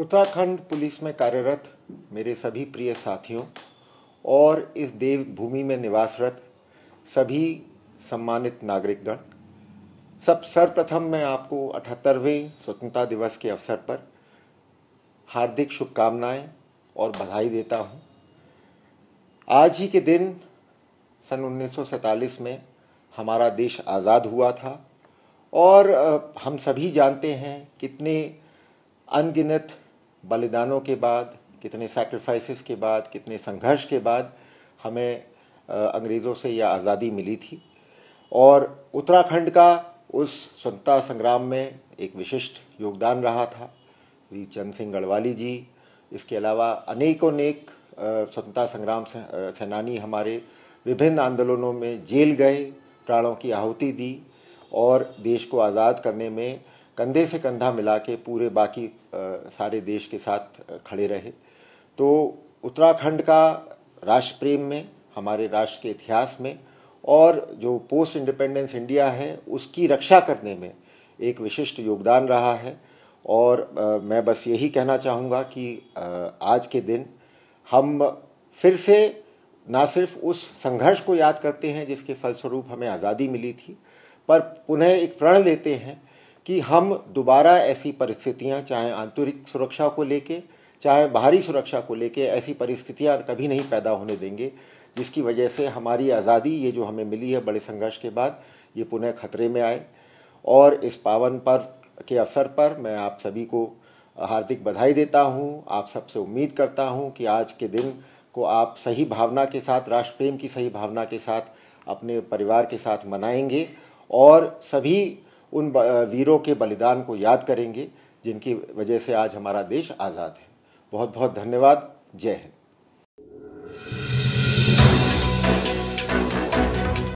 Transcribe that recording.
Uttarakhand police में कार्यरत मेरे सभी प्रिय साथियों और इस देवभूमि में निवासरत सभी सम्मानित नागरिकगण सब सर्वप्रथम मैं आपको अठहत्तरवें स्वतंत्रता दिवस के अवसर पर हार्दिक शुभकामनाएं और बधाई देता हूं। आज ही के दिन सन 1947 में हमारा देश आज़ाद हुआ था और हम सभी जानते हैं कितने अनगिनत बलिदानों के बाद कितने सैक्रिफाइसेस के बाद कितने संघर्ष के बाद हमें अंग्रेज़ों से यह आज़ादी मिली थी और उत्तराखंड का उस स्वतंत्रता संग्राम में एक विशिष्ट योगदान रहा था वीर चंद सिंह गढ़वाली जी इसके अलावा अनेकों नेक स्वतंत्रता संग्राम सेनानी हमारे विभिन्न आंदोलनों में जेल गए प्राणों की आहुति दी और देश को आज़ाद करने में कंधे से कंधा मिला के पूरे बाकी सारे देश के साथ खड़े रहे तो उत्तराखंड का राष्ट्र प्रेम में हमारे राष्ट्र के इतिहास में और जो पोस्ट इंडिपेंडेंस इंडिया है उसकी रक्षा करने में एक विशिष्ट योगदान रहा है और आ, मैं बस यही कहना चाहूँगा कि आ, आज के दिन हम फिर से ना सिर्फ उस संघर्ष को याद करते हैं जिसके फलस्वरूप हमें आज़ादी मिली थी पर पुनः एक प्रण लेते हैं कि हम दोबारा ऐसी परिस्थितियां चाहे आंतरिक सुरक्षा को लेके चाहे बाहरी सुरक्षा को लेके ऐसी परिस्थितियां कभी नहीं पैदा होने देंगे जिसकी वजह से हमारी आज़ादी ये जो हमें मिली है बड़े संघर्ष के बाद ये पुनः खतरे में आए और इस पावन पर्व के अवसर पर मैं आप सभी को हार्दिक बधाई देता हूँ आप सबसे उम्मीद करता हूँ कि आज के दिन को आप सही भावना के साथ राष्ट्र प्रेम की सही भावना के साथ अपने परिवार के साथ मनाएंगे और सभी उन वीरों के बलिदान को याद करेंगे जिनकी वजह से आज हमारा देश आज़ाद है बहुत बहुत धन्यवाद जय हिंद